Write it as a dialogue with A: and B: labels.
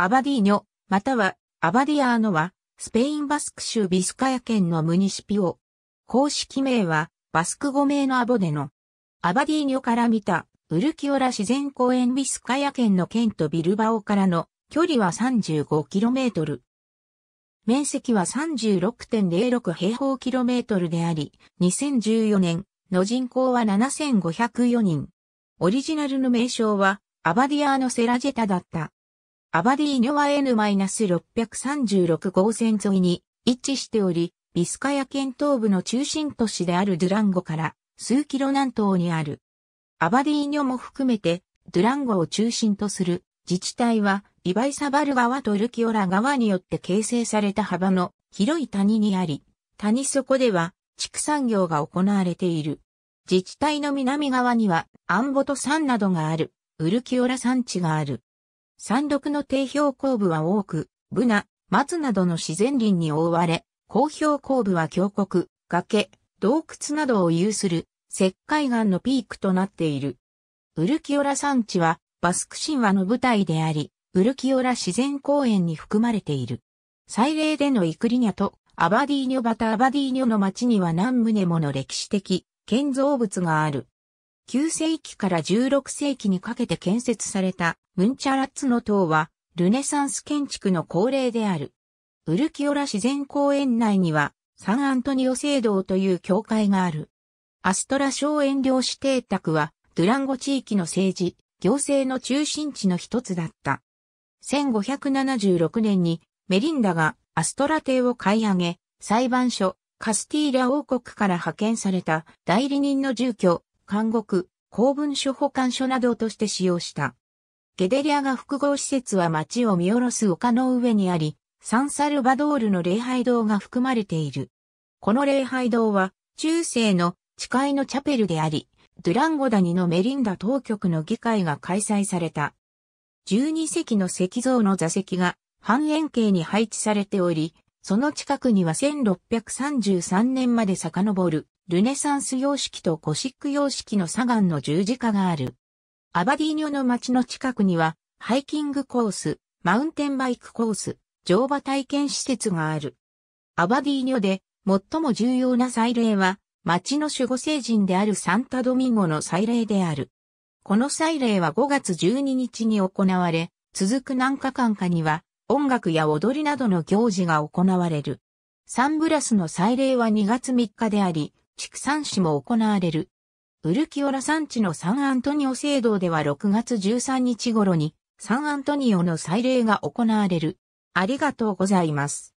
A: アバディーニョ、またはアバディアーノは、スペインバスク州ビスカヤ県のムニシピオ。公式名は、バスク語名のアボデノ。アバディーニョから見た、ウルキオラ自然公園ビスカヤ県の県とビルバオからの距離は 35km。面積は36.06平方キロメートルであり、2014年の人口は7504人。オリジナルの名称はアバディアーノ・セラジェタだった。アバディーニョは N-636 号線沿いに位置しており、ビスカヤ県東部の中心都市であるドゥランゴから数キロ南東にある。アバディーニョも含めてドゥランゴを中心とする自治体はビバイサバル川とルキオラ川によって形成された幅の広い谷にあり、谷底では畜産業が行われている。自治体の南側にはアンボト山などがある、ウルキオラ山地がある。山麓の低標高部は多く、ブナ、松などの自然林に覆われ、高標高部は峡谷、崖、洞窟などを有する石灰岩のピークとなっている。ウルキオラ山地はバスク神話の舞台であり、ウルキオラ自然公園に含まれている。祭礼でのイクリニャとアバディーニョバタアバディーニョの町には何棟もの歴史的建造物がある。9世紀から16世紀にかけて建設されたムンチャラッツの塔はルネサンス建築の恒例である。ウルキオラ自然公園内にはサンアントニオ聖堂という教会がある。アストラ省園領指定宅はドゥランゴ地域の政治、行政の中心地の一つだった。1576年にメリンダがアストラ邸を買い上げ、裁判所、カスティーラ王国から派遣された代理人の住居、監獄、公文書保管所などとして使用した。ゲデリアが複合施設は街を見下ろす丘の上にあり、サンサルバドールの礼拝堂が含まれている。この礼拝堂は、中世の誓いのチャペルであり、ドゥランゴダニのメリンダ当局の議会が開催された。12席の石像の座席が半円形に配置されており、その近くには1633年まで遡る、ルネサンス様式とコシック様式の左岸の十字架がある。アバディーニョの街の近くには、ハイキングコース、マウンテンバイクコース、乗馬体験施設がある。アバディーニョで最も重要な祭礼は、町の守護聖人であるサンタドミンゴの祭礼である。この祭礼は5月12日に行われ、続く何日間かには、音楽や踊りなどの行事が行われる。サンブラスの祭礼は2月3日であり、畜産市も行われる。ウルキオラ産地のサンアントニオ聖堂では6月13日頃にサンアントニオの祭礼が行われる。ありがとうございます。